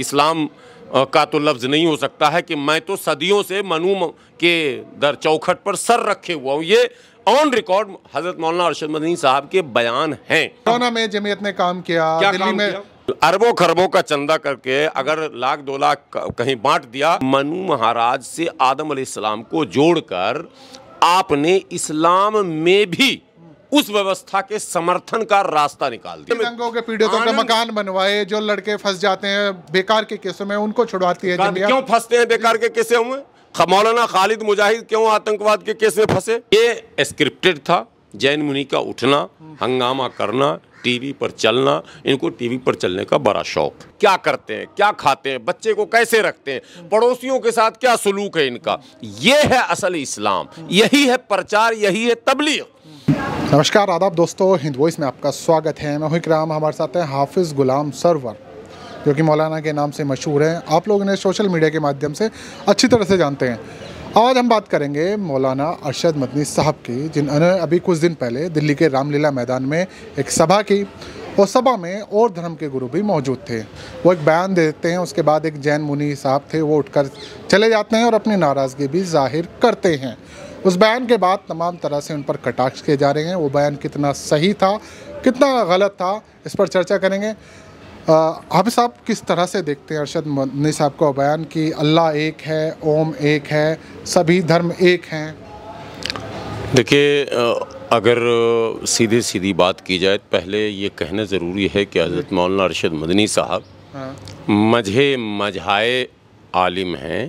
इस्लाम का तो लफ्ज़ नहीं हो सकता है कि मैं तो सदियों से मनु के दर चौखट पर सर रखे हुआ हूँ ये ऑन रिकॉर्ड हजरत मौलाना अरशद मदनी साहब के बयान हैं कोरोना में जमीयत ने काम किया क्या दिल्ली काम में किया? अरबों खरबों का चंदा करके अगर लाख दो लाख कहीं बांट दिया मनु महाराज से आदम अलैहिस्सलाम को जोड़कर आपने इस्लाम में भी उस व्यवस्था के समर्थन का रास्ता निकाल दिया के पीड़ितों का मकान बनवाए जो लड़के फंस जाते हैं बेकार के केसों में उनको छुड़वाती है क्यों फंसते हैं बेकार के केसों में मौलाना खालिद मुजाहिद क्यों आतंकवाद के केस में फंसे ये स्क्रिप्टेड था जैन मुनि का उठना हंगामा करना टीवी पर चलना इनको टीवी पर चलने का बड़ा शौक क्या करते हैं क्या खाते हैं बच्चे को कैसे रखते हैं पड़ोसियों के साथ क्या सलूक है इनका ये है असल इस्लाम यही है प्रचार यही है तबलीग नमस्कार आदाब दोस्तों हिंद वॉइस में आपका स्वागत है मैं इकराम हमारे साथ हैं हाफिज़ गुलाम सरवर जो कि मौलाना के नाम से मशहूर हैं आप लोग इन्हें सोशल मीडिया के माध्यम से अच्छी तरह से जानते हैं आज हम बात करेंगे मौलाना अरशद मदनी साहब की जिन्होंने अभी कुछ दिन पहले दिल्ली के रामलीला मैदान में एक सभा की और सभा में और धर्म के गुरु भी मौजूद थे वो एक बयान देते हैं उसके बाद एक जैन मुनि साहब थे वो उठकर चले जाते हैं और अपनी नाराज़गी भी जाहिर करते हैं उस बयान के बाद तमाम तरह से उन पर कटाक्ष किए जा रहे हैं वो बयान कितना सही था कितना गलत था इस पर चर्चा करेंगे आप साहब किस तरह से देखते हैं अरशद मदनी साहब का बयान कि अल्लाह एक है ओम एक है सभी धर्म एक हैं देखिए अगर सीधे सीधी बात की जाए तो पहले ये कहना ज़रूरी है कि हज़रत मौलाना अरशद मदनी साहब हाँ। मजहे मझाए आलिम हैं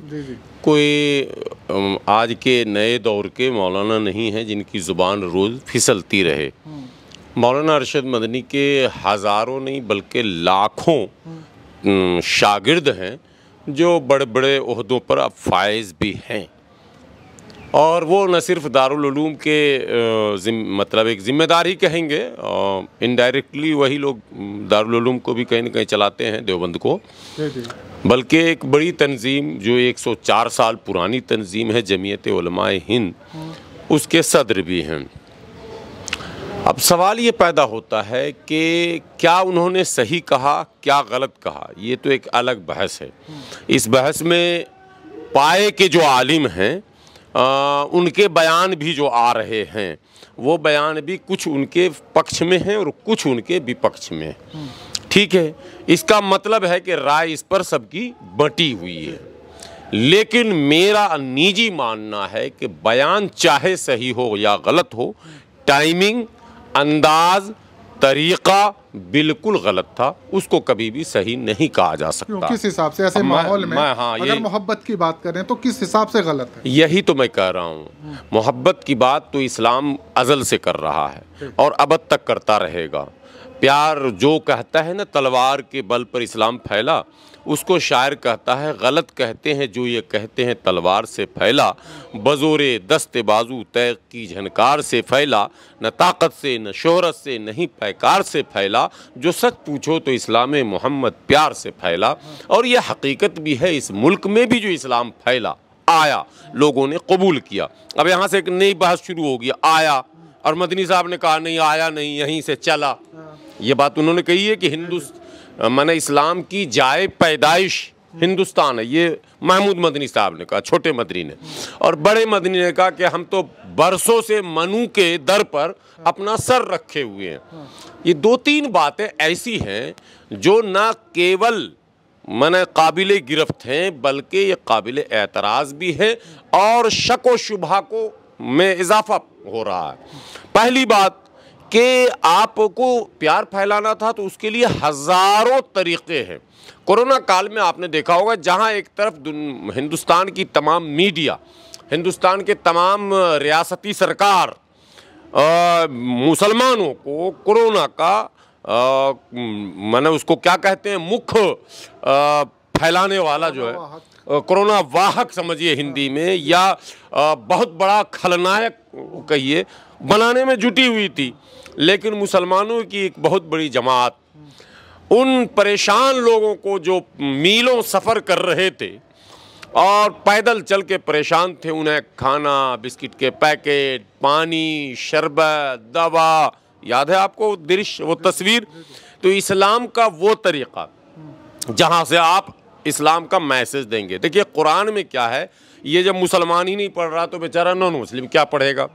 कोई आज के नए दौर के मौलाना नहीं हैं जिनकी ज़ुबान रोज़ फिसलती रहे हम्म। मौलाना अरशद मदनी के हज़ारों नहीं बल्कि लाखों शागिर्द हैं जो बड़े बड़े अहदों पर अब फायज भी हैं और वो न सिर्फ दारुलूम के जिम, मतलब एक ज़िम्मेदारी कहेंगे इनडायरेक्टली वही लोग दारुलूम को भी कहीं ना कहीं चलाते हैं देवबंद को बल्कि एक बड़ी तंजीम जो 104 साल पुरानी तंजीम है जमीयत हिंद उसके सदर भी हैं अब सवाल ये पैदा होता है कि क्या उन्होंने सही कहा क्या गलत कहा ये तो एक अलग बहस है इस बहस में पाए के जो आलिम हैं उनके बयान भी जो आ रहे हैं वो बयान भी कुछ उनके पक्ष में हैं और कुछ उनके विपक्ष में हैं ठीक है इसका मतलब है कि राय इस पर सबकी बटी हुई है लेकिन मेरा निजी मानना है कि बयान चाहे सही हो या गलत हो टाइमिंग अंदाज तरीका बिल्कुल गलत था उसको कभी भी सही नहीं कहा जा सकता किस हिसाब से ऐसे माहौल में मैं हाँ अगर मोहब्बत की बात करें तो किस हिसाब से गलत है यही तो मैं कह रहा हूँ हम्म। मोहब्बत की बात तो इस्लाम अजल से कर रहा है और अब तक करता रहेगा प्यार जो कहता है ना तलवार के बल पर इस्लाम फैला उसको शायर कहता है गलत कहते हैं जो ये कहते हैं तलवार से फैला बजोरे दस्त बाजू तय की झनकार से फैला न ताकत से न शोहरत से नहीं पैकार से फैला जो सच पूछो तो इस्लाम मोहम्मद प्यार से फैला और यह हकीकत भी है इस मुल्क में भी जो इस्लाम फैला आया लोगों ने कबूल किया अब यहाँ से एक नई बहस शुरू होगी आया और मदनी साहब ने कहा नहीं आया नहीं यहीं से चला हाँ। ये बात उन्होंने कही है कि हिंदुस्तान मैंने इस्लाम की जाय पैदाइश हिंदुस्तान है ये महमूद मदनी साहब ने कहा छोटे मदनी ने और बड़े मदनी ने कहा कि हम तो बरसों से मनु के दर पर अपना सर रखे हुए हैं ये दो तीन बातें ऐसी हैं जो ना केवल मैंने काबिल गिरफ्त हैं बल्कि ये काबिल एतराज़ भी है और शक व शुभा को में इजाफा हो रहा है पहली बात कि आपको प्यार फैलाना था तो उसके लिए हज़ारों तरीक़े हैं कोरोना काल में आपने देखा होगा जहां एक तरफ हिंदुस्तान की तमाम मीडिया हिंदुस्तान के तमाम रियासती सरकार मुसलमानों को कोरोना का मैंने उसको क्या कहते हैं मुख्य फैलाने वाला जो है कोरोना वाहक समझिए हिंदी में या आ, बहुत बड़ा खलनायक कहिए बनाने में जुटी हुई थी लेकिन मुसलमानों की एक बहुत बड़ी जमात उन परेशान लोगों को जो मीलों सफ़र कर रहे थे और पैदल चल के परेशान थे उन्हें खाना बिस्किट के पैकेट पानी शरबत दवा याद है आपको दृश्य वो तस्वीर तो इस्लाम का वो तरीक़ा जहाँ से आप इस्लाम का मैसेज देंगे देखिए कुरान में क्या है ये जब मुसलमान ही नहीं पढ़ रहा तो बेचारा नॉन मुस्लिम क्या पढ़ेगा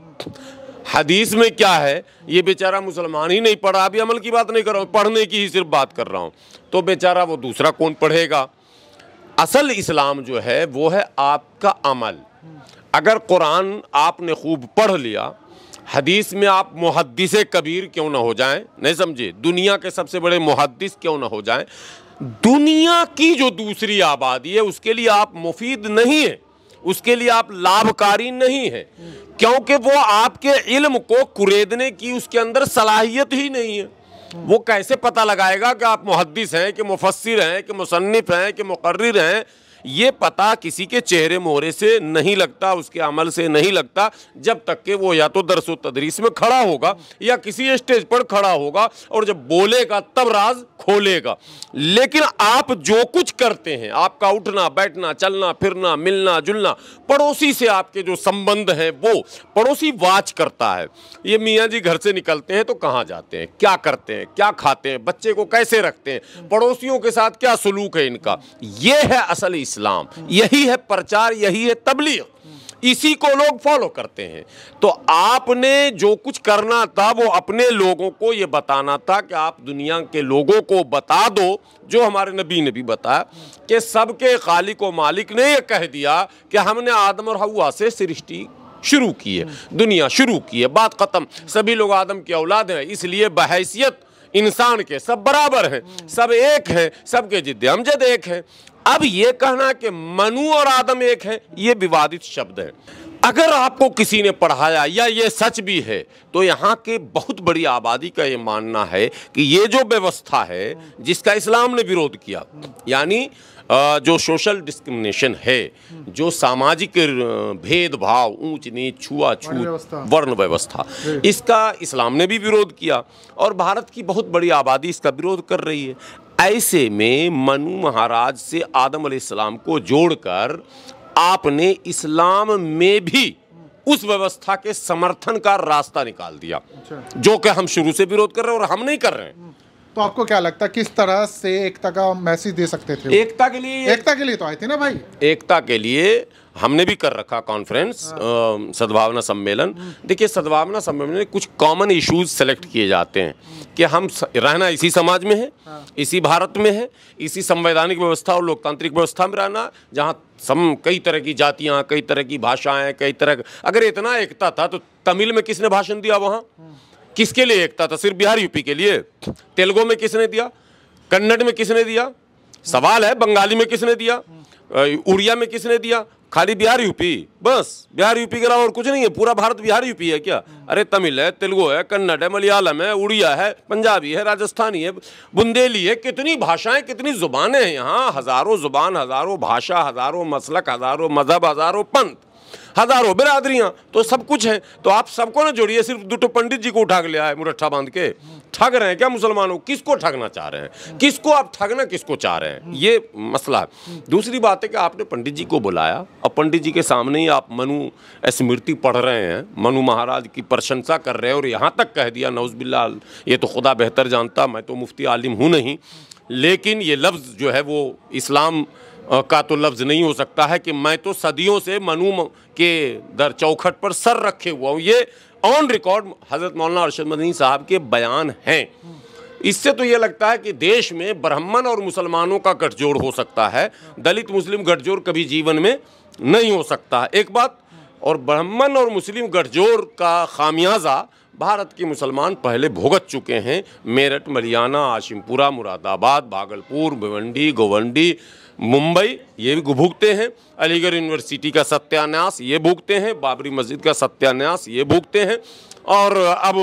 हदीस में क्या है ये बेचारा मुसलमान ही नहीं पढ़ा अभी अमल की बात नहीं कर रहा हूँ पढ़ने की ही सिर्फ बात कर रहा हूँ तो बेचारा वो दूसरा कौन पढ़ेगा असल इस्लाम जो है वो है आपका अमल अगर कुरान आपने खूब पढ़ लिया हदीस में आप मुहदस कबीर क्यों ना हो जाएं नहीं समझे दुनिया के सबसे बड़े मुहदस क्यों ना हो जाएं दुनिया की जो दूसरी आबादी है उसके लिए आप मुफीद नहीं हैं उसके लिए आप लाभकारी नहीं है क्योंकि वो आपके इल्म को कुरेदने की उसके अंदर सलाहियत ही नहीं है वो कैसे पता लगाएगा कि आप मुहदस हैं कि मुफसर हैं कि मुसनफ़ हैं कि मुकर्र हैं ये पता किसी के चेहरे मोहरे से नहीं लगता उसके अमल से नहीं लगता जब तक के वो या तो दरसो तदरीस में खड़ा होगा या किसी स्टेज पर खड़ा होगा और जब बोलेगा तब राज खोलेगा लेकिन आप जो कुछ करते हैं आपका उठना बैठना चलना फिरना मिलना जुलना पड़ोसी से आपके जो संबंध हैं वो पड़ोसी वाच करता है ये मियाँ जी घर से निकलते हैं तो कहाँ जाते हैं क्या करते हैं क्या खाते हैं बच्चे को कैसे रखते हैं पड़ोसियों के साथ क्या सलूक है इनका ये है असल इस्लाम यही है प्रचार यही है तबलीग इसी को लोग फॉलो करते हैं तो आपने जो कुछ करना था वो अपने लोगों को ये बताना था कि आप दुनिया के लोगों को बता दो जो हमारे नबी ने भी बताया कि सबके खालिक व मालिक ने यह कह दिया कि हमने आदम और हवा से सृष्टि शुरू की है दुनिया शुरू की है बात ख़त्म सभी लोग आदम की औलाद हैं इसलिए बहैसियत इंसान के सब बराबर हैं सब एक हैं सबके जिद्द अमजद एक हैं अब ये कहना कि मनु और आदम एक हैं ये विवादित शब्द है अगर आपको किसी ने पढ़ाया या ये सच भी है तो यहाँ के बहुत बड़ी आबादी का ये मानना है कि ये जो व्यवस्था है जिसका इस्लाम ने विरोध किया यानी जो सोशल डिस्क्रिमिनेशन है जो सामाजिक भेदभाव ऊंच नीच छुआ छूत वर्ण व्यवस्था इसका इस्लाम ने भी विरोध किया और भारत की बहुत बड़ी आबादी इसका विरोध कर रही है ऐसे में मनु महाराज से आदम सलाम को जोड़कर आपने इस्लाम में भी उस व्यवस्था के समर्थन का रास्ता निकाल दिया अच्छा। जो कि हम शुरू से विरोध कर रहे हैं और हम नहीं कर रहे हैं हम्म। तो आपको क्या लगता है किस तरह से एकता का मैसेज दे सकते थे एकता के लिए एकता के लिए तो आए थे ना भाई एकता के लिए हमने भी कर रखा कॉन्फ्रेंस हाँ। सद्भावना सम्मेलन देखिए सद्भावना सम्मेलन में कुछ कॉमन इश्यूज सेलेक्ट किए जाते हैं कि हम रहना इसी समाज में है हाँ। इसी भारत में है इसी संवैधानिक व्यवस्था और लोकतांत्रिक व्यवस्था में रहना जहाँ सम कई तरह की जातियाँ कई तरह की भाषाएं कई तरह अगर इतना एकता था तो तमिल में किसने भाषण दिया वहाँ हाँ। किसके लिए एकता था सिर्फ बिहार यूपी के लिए तेलुगु में किसने दिया कन्नड़ में किसने दिया सवाल है बंगाली में किसने दिया उड़िया में किसने दिया खाली बिहार यूपी बस बिहार यूपी के अलावा और कुछ नहीं है पूरा भारत बिहार यूपी है क्या अरे तमिल है तेलुगु है कन्नड़ है मलयालम है उड़िया है पंजाबी है राजस्थानी है बुंदेली है कितनी भाषाएं कितनी जुबानें हैं यहाँ हज़ारों जुबान हज़ारों भाषा हज़ारों मसलक हज़ारों मज़हब हज़ारों पंथ हजारों बिरादरियाँ तो सब कुछ है तो आप सबको ना जोड़िए सिर्फ दुटो पंडित जी को उठा के लिया है मुरट्ठा बांध के ठग रहे हैं क्या मुसलमानों किसको ठगना चाह रहे हैं किसको आप ठगना किसको चाह रहे हैं ये मसला है दूसरी बात है कि आपने पंडित जी को बुलाया और पंडित जी के सामने ही आप मनु स्मृति पढ़ रहे हैं मनु महाराज की प्रशंसा कर रहे हैं और यहाँ तक कह दिया नौज बिल्लाल ये तो खुदा बेहतर जानता मैं तो मुफ्ती आलिम हूँ नहीं लेकिन ये लफ्ज़ जो है वो इस्लाम का तो लफ्ज़ नहीं हो सकता है कि मैं तो सदियों से मनु के दर चौखट पर सर रखे हुआ हूँ ये ऑन रिकॉर्ड हज़रत मौलाना अरशद मदनी साहब के बयान हैं इससे तो ये लगता है कि देश में ब्राह्मण और मुसलमानों का गठजोड़ हो सकता है दलित मुस्लिम गठजोड़ कभी जीवन में नहीं हो सकता एक बात और ब्राह्मण और मुस्लिम गठजोड़ का खामियाजा भारत के मुसलमान पहले भुगत चुके हैं मेरठ मलियाना आशिमपुरा मुरादाबाद भागलपुर भिवंडी गोवंडी मुंबई ये भी भुगते हैं अलीगढ़ यूनिवर्सिटी का सत्यान्यास ये भुगते हैं बाबरी मस्जिद का सत्यान्यास ये भुगते हैं और अब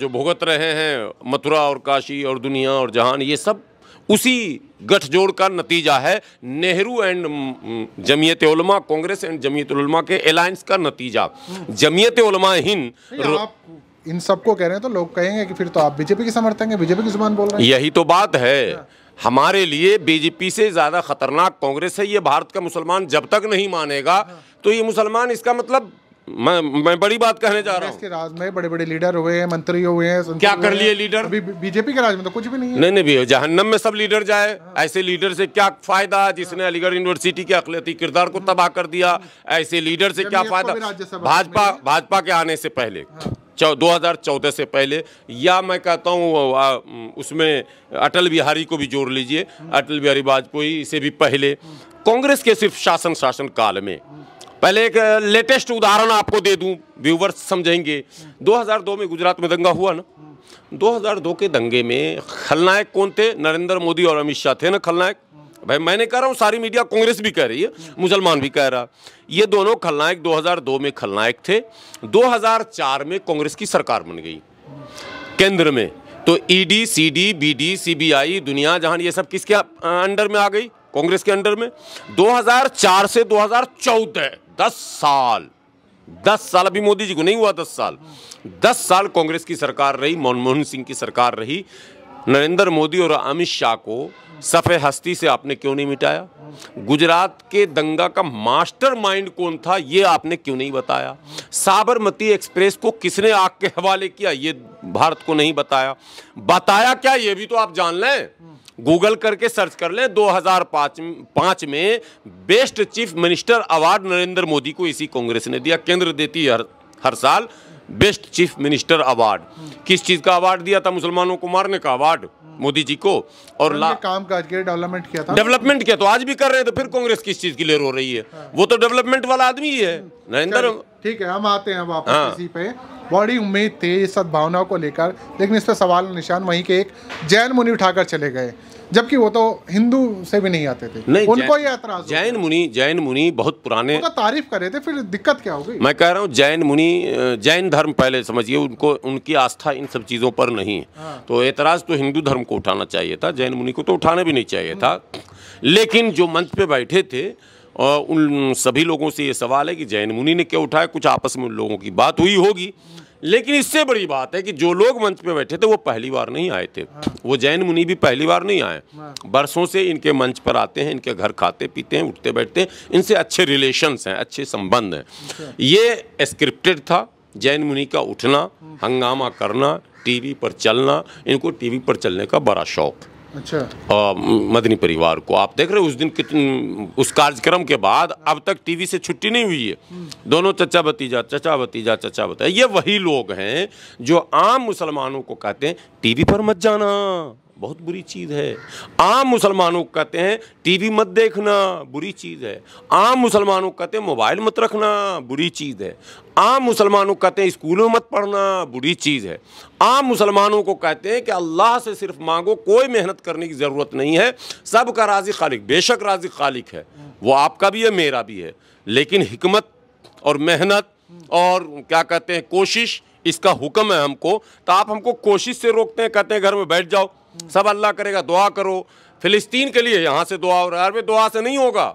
जो भुगत रहे हैं मथुरा और काशी और दुनिया और जहान ये सब उसी गठजोड़ का नतीजा है नेहरू एंड जमीयत उलमा कांग्रेस एंड जमीयत उलमा के अलायंस का नतीजा जमीयत उलमा हिंद इन सबको कह रहे हैं तो लोग कहेंगे कि फिर तो आप बीजेपी के समर्थन हैं बीजेपी की जुबान बोल रहे हैं यही तो बात है अच्छा। हमारे लिए बीजेपी से ज़्यादा खतरनाक कांग्रेस है ये भारत का मुसलमान जब तक नहीं मानेगा तो ये मुसलमान इसका मतलब मैं मैं बड़ी बात कहने जा रहा हूँ राज में बड़े बड़े लीडर हुए हैं मंत्री हुए हैं क्या कर लिए लीडर अभी बीजेपी के राज में तो कुछ भी नहीं है नहीं नहीं भैया जहन्नम में सब लीडर जाए ऐसे लीडर से क्या फायदा जिसने हाँ। अलीगढ़ यूनिवर्सिटी के अखिलती किरदार को हाँ। तबाह कर दिया ऐसे लीडर से क्या फायदा भाजपा भाजपा के आने से पहले हाँ। 2014 से पहले या मैं कहता हूँ उसमें अटल बिहारी को भी जोड़ लीजिए अटल बिहारी वाजपेयी से भी पहले कांग्रेस के सिर्फ शासन शासन काल में पहले एक लेटेस्ट उदाहरण आपको दे दूं व्यूवर्स समझेंगे 2002 में गुजरात में दंगा हुआ ना 2002 के दंगे में खलनायक कौन थे नरेंद्र मोदी और अमित शाह थे ना खलनायक भाई मैंने कह रहा हूँ सारी मीडिया कांग्रेस भी कह रही है मुसलमान भी कह रहा ये दोनों खलनायक 2002 में खलनायक थे 2004 में कांग्रेस की सरकार बन गई केंद्र में तो ईडी सीडी बीडी सीबीआई दुनिया जहान ये सब किसके अंडर में आ गई कांग्रेस के अंडर में 2004 से 2014 10 साल दस साल अभी मोदी जी को नहीं हुआ दस साल दस साल कांग्रेस की सरकार रही मनमोहन सिंह की सरकार रही नरेंद्र मोदी और अमित शाह को सफ़े हस्ती से आपने क्यों नहीं मिटाया गुजरात के दंगा का मास्टर माइंड कौन था ये आपने क्यों नहीं बताया साबरमती एक्सप्रेस को किसने आग के हवाले किया ये भारत को नहीं बताया बताया क्या ये भी तो आप जान लें गूगल करके सर्च कर लें 2005 में best chief minister award Narendra Modi को इसी कांग्रेस ने दिया केंद्र देती है हर, हर साल बेस्ट चीफ मिनिस्टर अवार्ड किस चीज़ का अवार्ड दिया था मुसलमानों को मारने का अवार्ड मोदी जी को और ला काम काज के डेवलपमेंट किया था डेवलपमेंट किया तो आज भी कर रहे हैं तो फिर कांग्रेस किस चीज़ के लिए रो रही है हाँ। वो तो डेवलपमेंट वाला आदमी ही है नरेंद्र ठीक है हम आते हैं वापस हाँ। इसी पे बड़ी उम्मीद थी इस सद्भावना को लेकर लेकिन इस पर सवाल निशान वहीं के एक जैन मुनि उठाकर चले गए जबकि वो तो हिंदू से भी नहीं आते थे नहीं उनको ही एतराज जैन मुनि जैन मुनि बहुत पुराने तारीफ कर रहे थे फिर दिक्कत क्या हो गई मैं कह रहा हूँ जैन मुनि जैन धर्म पहले समझिए उनको उनकी आस्था इन सब चीज़ों पर नहीं है हाँ। तो ऐतराज तो हिंदू धर्म को उठाना चाहिए था जैन मुनि को तो उठाना भी नहीं चाहिए था लेकिन जो मंच पे बैठे थे और उन सभी लोगों से ये सवाल है कि जैन मुनि ने क्या उठाया कुछ आपस में उन लोगों की बात हुई होगी लेकिन इससे बड़ी बात है कि जो लोग मंच पे बैठे थे वो पहली बार नहीं आए थे वो जैन मुनि भी पहली बार नहीं आए बरसों से इनके मंच पर आते हैं इनके घर खाते पीते हैं उठते बैठते हैं इनसे अच्छे रिलेशंस हैं अच्छे संबंध हैं ये स्क्रिप्टेड था जैन मुनि का उठना हंगामा करना टीवी पर चलना इनको टीवी पर चलने का बड़ा शौक़ अच्छा आ, मदनी परिवार को आप देख रहे हो उस दिन कितन, उस कार्यक्रम के बाद अब तक टीवी से छुट्टी नहीं हुई है दोनों चचा भतीजा चचा भतीजा चचा भतीजा ये वही लोग हैं जो आम मुसलमानों को कहते हैं टीवी पर मत जाना बहुत बुरी चीज़ है आम मुसलमानों को कहते हैं टीवी मत देखना बुरी चीज़ है आम मुसलमानों को कहते हैं मोबाइल मत रखना बुरी चीज़ है आम मुसलमानों को कहते हैं स्कूलों मत पढ़ना बुरी चीज़ है आम मुसलमानों को कहते हैं कि अल्लाह से सिर्फ मांगो कोई मेहनत करने की ज़रूरत नहीं है सब का राजी खालिक बेशक राजी खालिक है वो आपका भी है मेरा भी है लेकिन हमत और मेहनत और क्या कहते हैं कोशिश इसका हुक्म है हमको तो आप हमको कोशिश से रोकते हैं कहते हैं घर में बैठ जाओ सब अल्लाह करेगा दुआ करो फिलिस्तीन के लिए यहाँ से दुआ हो रहा है अरे दुआ से नहीं होगा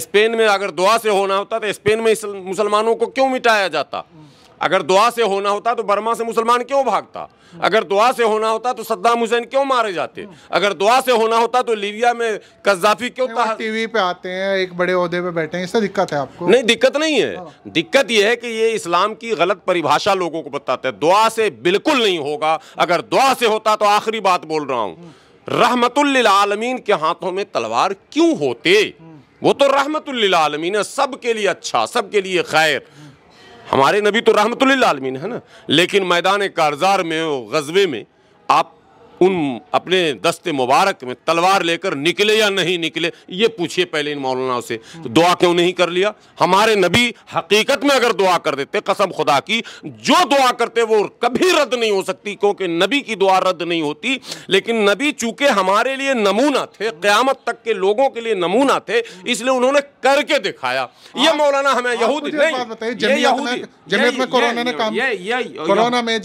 स्पेन में अगर दुआ से होना होता तो स्पेन में मुसलमानों को क्यों मिटाया जाता अगर दुआ से होना होता तो बर्मा से मुसलमान क्यों भागता अगर दुआ से होना होता तो सद्दाम हुसैन क्यों मारे जाते अगर दुआ से होना होता तो लीबिया में कजाफी क्यों था टीवी पे आते हैं एक बड़े अहदे पे बैठे हैं इससे दिक्कत है आपको नहीं दिक्कत नहीं है हाँ। दिक्कत यह है कि ये इस्लाम की गलत परिभाषा लोगों को बताता है दुआ से बिल्कुल नहीं होगा अगर दुआ से होता तो आखिरी बात बोल रहा हूँ आलमीन के हाथों में तलवार क्यों होते वो तो आलमीन है सब के लिए अच्छा सब के लिए खैर हमारे नबी तो रहमतुल्लामीन है ना लेकिन मैदान कारजार में गजबे में आप उन अपने दस्ते मुबारक में तलवार लेकर निकले या नहीं निकले ये पूछिए पहले इन मौलानाओं से तो दुआ क्यों नहीं कर लिया हमारे नबी हकीकत में अगर दुआ कर देते कसम खुदा की जो दुआ करते वो कभी रद्द नहीं हो सकती क्योंकि नबी की दुआ रद्द नहीं होती लेकिन नबी चूंकि हमारे लिए नमूना थे क़्यामत तक के लोगों के लिए नमूना थे इसलिए उन्होंने करके दिखाया ये मौलाना हमें यहूदी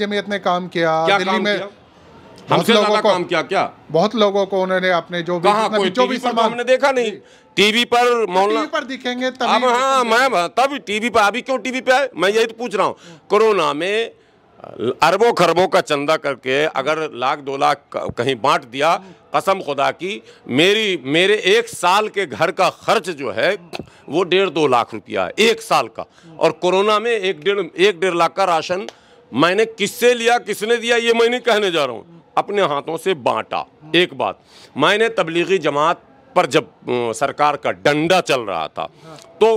जमीयत में ने काम किया हमसे ज्यादा काम किया क्या बहुत लोगों को उन्होंने अपने जो भी जो भी हमने देखा नहीं टीवी पर तो मौलाना पर दिखेंगे अब तो हाँ मैं तब टीवी पर अभी क्यों टीवी पे आए मैं यही तो पूछ रहा हूँ कोरोना में अरबों खरबों का चंदा करके अगर लाख दो लाख कहीं बांट दिया कसम खुदा की मेरी मेरे एक साल के घर का खर्च जो है वो डेढ़ दो लाख रुपया है एक साल का और कोरोना में एक डेढ़ एक डेढ़ लाख का राशन मैंने किससे लिया किसने दिया ये मैं नहीं कहने जा रहा हूँ अपने हाथों से बांटा एक बात मैंने तबलीगी जमात पर जब सरकार का डंडा चल रहा था तो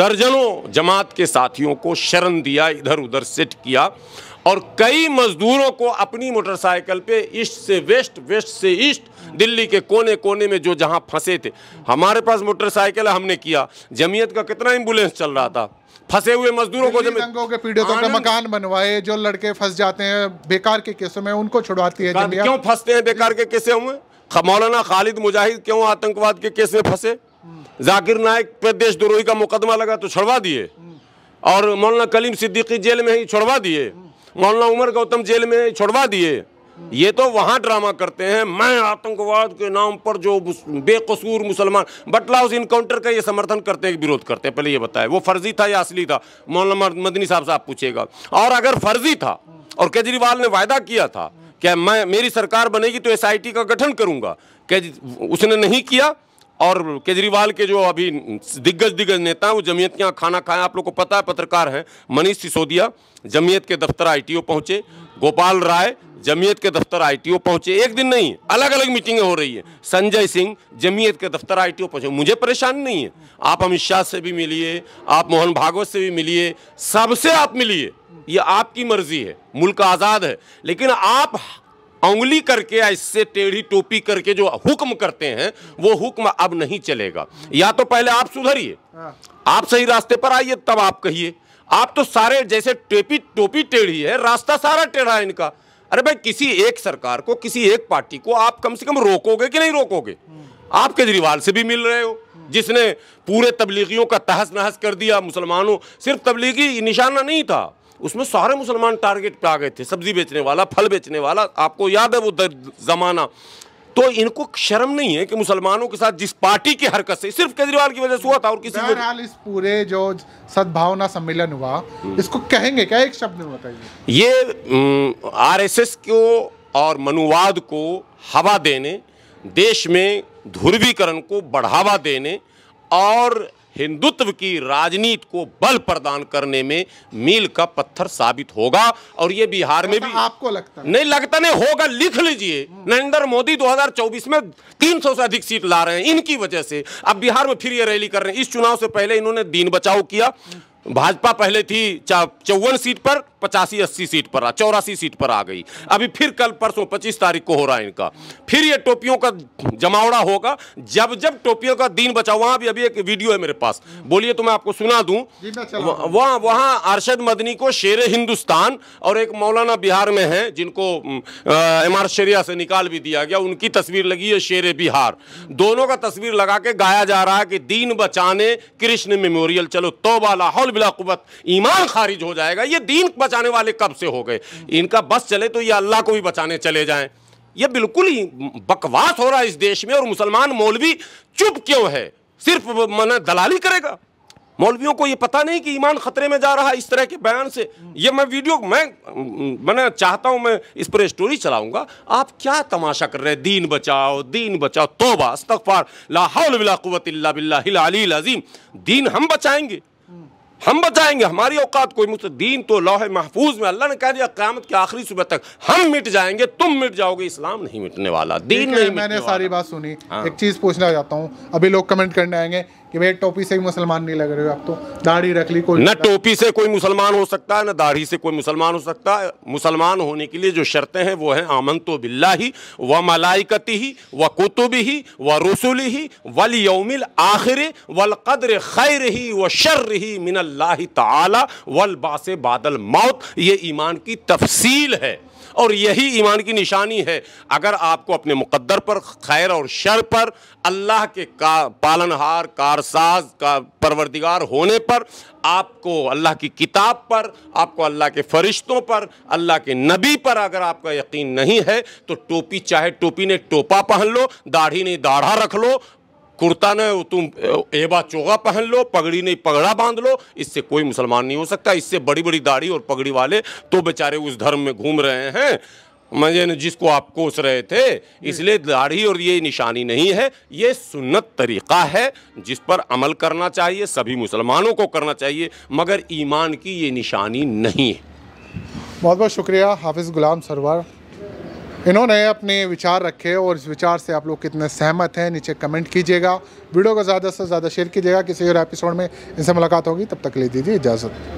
दर्जनों जमात के साथियों को शरण दिया इधर उधर सेट किया और कई मजदूरों को अपनी मोटरसाइकिल पे ईस्ट से वेस्ट वेस्ट से ईस्ट दिल्ली के कोने कोने में जो जहां फंसे थे हमारे पास मोटरसाइकिल हमने किया जमीयत का कितना एम्बुलेंस चल रहा था फंसे हुए मजदूरों को दंगों के पीड़ितों का मकान बनवाए जो लड़के फंस जाते हैं बेकार के केसों में उनको छुड़वाती है क्यों फंसते हैं बेकार के केसे हुए मौलाना खालिद मुजाहिद क्यों आतंकवाद के केस में फंसे जाकिर नायक पे देशद्रोही का मुकदमा लगा तो छुड़वा दिए और मौलाना कलीम सिद्दीकी जेल में ही छुड़वा दिए मौलाना उमर गौतम जेल में ही छुड़वा दिए ये तो वहाँ ड्रामा करते हैं मैं आतंकवाद के नाम पर जो बेकसूर मुसलमान बटला उस इनकाउंटर का ये समर्थन करते हैं विरोध करते हैं पहले ये बताया वो फर्जी था या असली था मौलाना मदनी साहब से आप पूछेगा और अगर फर्जी था और केजरीवाल ने वायदा किया था कि मैं मेरी सरकार बनेगी तो एस का गठन करूंगा उसने नहीं किया और केजरीवाल के जो अभी दिग्गज दिग्गज नेता वो जमीयत के यहाँ खाना खाए आप लोग को पता है पत्रकार हैं मनीष सिसोदिया जमीयत के दफ्तर आईटीओ पहुंचे गोपाल राय जमीयत के दफ्तर आईटीओ पहुंचे एक दिन नहीं अलग अलग मीटिंगें हो रही है संजय सिंह जमीयत के दफ्तर आईटीओ पहुंचे मुझे परेशान नहीं है आप अमित शाह से भी मिलिए आप मोहन भागवत से भी मिलिए सबसे आप मिलिए ये आपकी मर्जी है मुल्क आज़ाद है लेकिन आप उंगली करके या इससे टेढ़ी टोपी करके जो हुक्म करते हैं वो हुक्म अब नहीं चलेगा या तो पहले आप सुधरिए हाँ। आप सही रास्ते पर आइए तब आप कहिए आप तो सारे जैसे टेपी टोपी टेढ़ी है रास्ता सारा टेढ़ा है इनका अरे भाई किसी एक सरकार को किसी एक पार्टी को आप कम से कम रोकोगे कि नहीं रोकोगे आप केजरीवाल से भी मिल रहे हो जिसने पूरे तबलीगियों का तहस नहस कर दिया मुसलमानों सिर्फ तबलीगी निशाना नहीं था उसमें सारे मुसलमान टारगेट पे आ गए थे सब्जी बेचने वाला फल बेचने वाला आपको याद है वो जमाना तो इनको शर्म नहीं है कि मुसलमानों के साथ जिस पार्टी की हरकत से सिर्फ केजरीवाल की वजह से हुआ था और किसी इस पूरे जो सद्भावना सम्मेलन हुआ हम्म। इसको कहेंगे क्या एक शब्द में बताइए ये हम्म, आरएसएस को और मनुवाद को हवा देने देश में ध्रुवीकरण को बढ़ावा देने और हिंदुत्व की राजनीति को बल प्रदान करने में मील का पत्थर साबित होगा और ये बिहार में भी आपको लगता नहीं लगता नहीं होगा लिख लीजिए नरेंद्र मोदी 2024 में 300 से अधिक सीट ला रहे हैं इनकी वजह से अब बिहार में फिर ये रैली कर रहे हैं इस चुनाव से पहले इन्होंने दीन बचाव किया भाजपा पहले थी चौवन सीट पर पचासी अस्सी सीट पर रहा चौरासी सीट पर आ गई अभी फिर कल परसों पच्चीस तारीख को हो रहा है इनका फिर ये टोपियों का जमावड़ा होगा जब जब टोपियों का दिन बचा वहां भी अभी एक वीडियो है मेरे पास बोलिए तो मैं आपको सुना दू वहां वहां अरशद मदनी को शेर हिंदुस्तान और एक मौलाना बिहार में है जिनको एम आर से निकाल भी दिया गया उनकी तस्वीर लगी है शेर बिहार दोनों का तस्वीर लगा के गाया जा रहा है कि दीन बचाने कृष्ण मेमोरियल चलो तो तोबा लाहौल बिला ईमान खारिज हो जाएगा ये दीन बचाने वाले कब से हो गए इनका बस चले तो ये अल्लाह को भी बचाने चले जाएं ये बिल्कुल ही बकवास हो रहा है इस देश में और मुसलमान मौलवी चुप क्यों है सिर्फ मन दलाली करेगा मौलवियों को ये पता नहीं कि ईमान खतरे में जा रहा है इस तरह के बयान से ये मैं वीडियो मैं मैंने चाहता हूँ मैं इस पर स्टोरी चलाऊंगा आप क्या तमाशा कर रहे हैं दीन बचाओ दीन बचाओ तोबा अस्तफार लाहौल बिलाकुवत बिल्ला अलीम दीन हम बचाएंगे हम बचाएंगे हमारी औकात कोई मुझसे दीन तो लोहे महफूज में अल्लाह ने कह दिया क्यामत के आखिरी सुबह तक हम मिट जाएंगे तुम मिट जाओगे इस्लाम नहीं मिटने वाला दीन नहीं मैंने सारी बात सुनी हाँ। एक चीज़ पूछना चाहता हूँ अभी लोग कमेंट करने आएंगे कि भाई टोपी से ही मुसलमान नहीं लग रहे हो आप तो दाढ़ी रख ली कोई न टोपी से कोई मुसलमान हो सकता है न दाढ़ी से कोई मुसलमान हो सकता है मुसलमान होने के लिए जो शर्तें हैं वो हैं आमन तो बिल्ला ही व मलाइकती ही व कुतुब ही व रसुल ही वल यौमिल आखिर वल कदर खैर ही व शर्र ही मिनल्ला तला वल बासे बादल मौत ये ईमान की तफसील है और यही ईमान की निशानी है अगर आपको अपने मुकद्दर पर खैर और शर पर अल्लाह के का पालनहार कारसाज का परवरदिगार होने पर आपको अल्लाह की किताब पर आपको अल्लाह के फरिश्तों पर अल्लाह के नबी पर अगर आपका यकीन नहीं है तो टोपी चाहे टोपी ने टोपा पहन लो दाढ़ी ने दाढ़ा रख लो कुर्ता ने तुम एबा चोगा पहन लो पगड़ी नहीं पगड़ा बांध लो इससे कोई मुसलमान नहीं हो सकता इससे बड़ी बड़ी दाढ़ी और पगड़ी वाले तो बेचारे उस धर्म में घूम रहे हैं मजे जिसको आप कोस रहे थे इसलिए दाढ़ी और ये निशानी नहीं है ये सुन्नत तरीक़ा है जिस पर अमल करना चाहिए सभी मुसलमानों को करना चाहिए मगर ईमान की ये निशानी नहीं है बहुत बहुत शुक्रिया हाफिज़ गुलाम सरवर इन्होंने अपने विचार रखे और इस विचार से आप लोग कितने सहमत हैं नीचे कमेंट कीजिएगा वीडियो को ज़्यादा से ज़्यादा शेयर कीजिएगा किसी और एपिसोड में इनसे मुलाकात होगी तब तक ले दीजिए इजाज़त